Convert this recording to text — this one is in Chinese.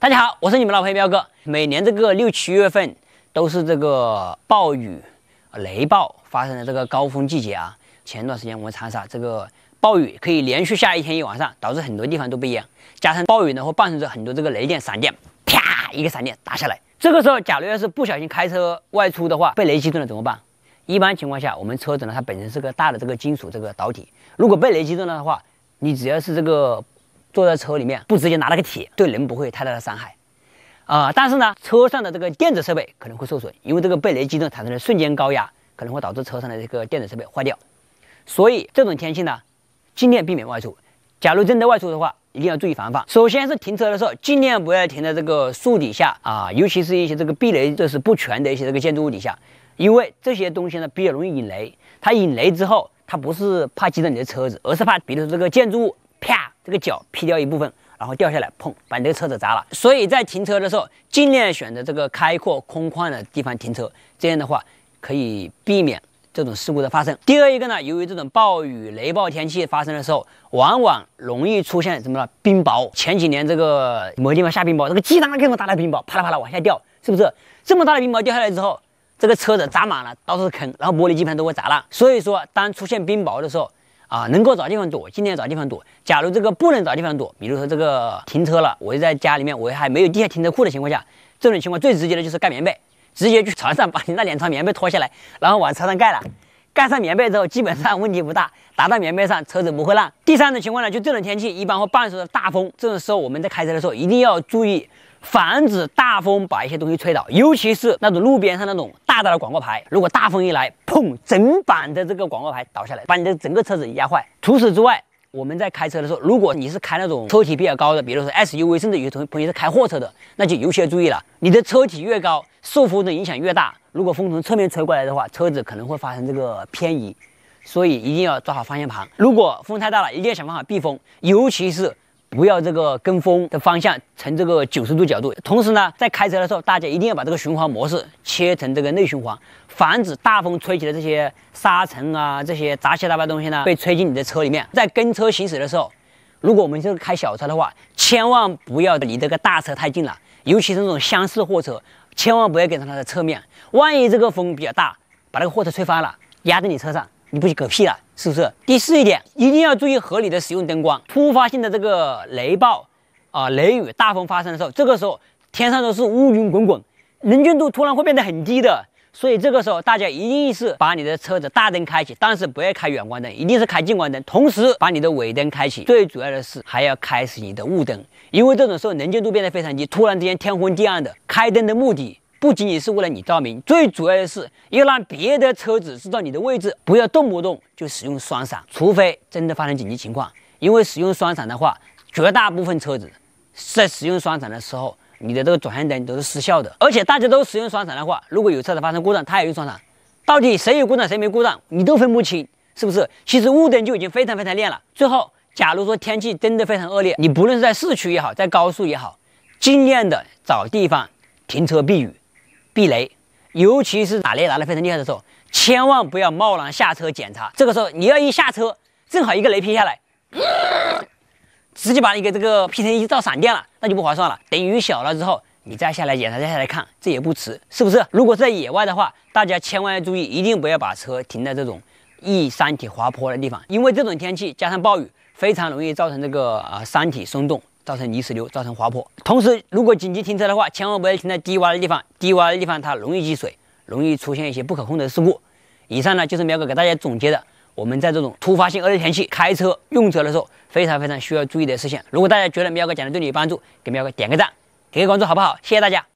大家好，我是你们老朋友彪哥。每年这个六七月份都是这个暴雨、雷暴发生的这个高峰季节啊。前段时间我们长沙这个暴雨可以连续下一天一晚上，导致很多地方都被淹。加上暴雨呢，会伴随着很多这个雷电、闪电，啪一个闪电打下来。这个时候，假如要是不小心开车外出的话，被雷击中了怎么办？一般情况下，我们车子呢，它本身是个大的这个金属这个导体，如果被雷击中了的话，你只要是这个。坐在车里面不直接拿那个铁，对人不会太大的伤害，啊，但是呢，车上的这个电子设备可能会受损，因为这个被雷击中产生的瞬间高压，可能会导致车上的这个电子设备坏掉。所以这种天气呢，尽量避免外出。假如真的外出的话，一定要注意防范。首先是停车的时候，尽量不要停在这个树底下啊，尤其是一些这个避雷就是不全的一些这个建筑物底下，因为这些东西呢比较容易引雷。它引雷之后，它不是怕击中你的车子，而是怕比如说这个建筑物。这个脚劈掉一部分，然后掉下来，砰，把你这个车子砸了。所以在停车的时候，尽量选择这个开阔空旷的地方停车，这样的话可以避免这种事故的发生。第二一个呢，由于这种暴雨雷暴天气发生的时候，往往容易出现什么呢？冰雹。前几年这个某地方下冰雹，这个鸡蛋那么大的冰雹，啪啦啪啦往下掉，是不是？这么大的冰雹掉下来之后，这个车子砸满了，到处是坑，然后玻璃基本上都会砸烂。所以说，当出现冰雹的时候，啊，能够找地方躲，尽量找地方躲。假如这个不能找地方躲，比如说这个停车了，我就在家里面，我还没有地下停车库的情况下，这种情况最直接的就是盖棉被，直接去床上把你那两床棉被脱下来，然后往车上盖了。盖上棉被之后，基本上问题不大，打到棉被上车子不会烂。第三种情况呢，就这种天气一般会伴随着大风，这种时候我们在开车的时候一定要注意，防止大风把一些东西吹倒，尤其是那种路边上那种。大大的广告牌，如果大风一来，砰，整板的这个广告牌倒下来，把你的整个车子压坏。除此之外，我们在开车的时候，如果你是开那种车体比较高的，比如说 SUV，甚至有些同朋友是开货车的，那就尤其要注意了。你的车体越高，受风的影响越大。如果风从侧面吹过来的话，车子可能会发生这个偏移，所以一定要抓好方向盘。如果风太大了，一定要想办法避风，尤其是。不要这个跟风的方向成这个九十度角度，同时呢，在开车的时候，大家一定要把这个循环模式切成这个内循环，防止大风吹起的这些沙尘啊，这些杂七杂八东西呢，被吹进你的车里面。在跟车行驶的时候，如果我们就开小车的话，千万不要离这个大车太近了，尤其是那种厢式货车，千万不要跟上它的侧面，万一这个风比较大，把那个货车吹翻了，压在你车上，你不就嗝屁了？是不是？第四一点，一定要注意合理的使用灯光。突发性的这个雷暴啊、雷雨、大风发生的时候，这个时候天上都是乌云滚滚，能见度突然会变得很低的。所以这个时候，大家一定是把你的车子大灯开启，但是不要开远光灯，一定是开近光灯，同时把你的尾灯开启。最主要的是还要开启你的雾灯，因为这种时候能见度变得非常低，突然之间天昏地暗的。开灯的目的。不仅仅是为了你照明，最主要的是要让别的车子知道你的位置，不要动不动就使用双闪，除非真的发生紧急情况。因为使用双闪的话，绝大部分车子在使用双闪的时候，你的这个转向灯都是失效的。而且大家都使用双闪的话，如果有车子发生故障，他也用双闪，到底谁有故障谁没故障，你都分不清，是不是？其实雾灯就已经非常非常亮了。最后，假如说天气真的非常恶劣，你不论是在市区也好，在高速也好，尽量的找地方停车避雨。避雷，尤其是打雷打得非常厉害的时候，千万不要贸然下车检查。这个时候你要一下车，正好一个雷劈下来，直接把你给这个劈成一道闪电了，那就不划算了。等雨小了之后，你再下来检查，再下来看，这也不迟，是不是？如果是在野外的话，大家千万要注意，一定不要把车停在这种易山体滑坡的地方，因为这种天气加上暴雨，非常容易造成这个呃山体松动。造成泥石流，造成滑坡。同时，如果紧急停车的话，千万不要停在低洼的地方。低洼的地方它容易积水，容易出现一些不可控的事故。以上呢，就是喵哥给大家总结的我们在这种突发性恶劣天气开车用车的时候非常非常需要注意的事项。如果大家觉得喵哥讲的对你有帮助，给喵哥点个赞，点个关注，好不好？谢谢大家。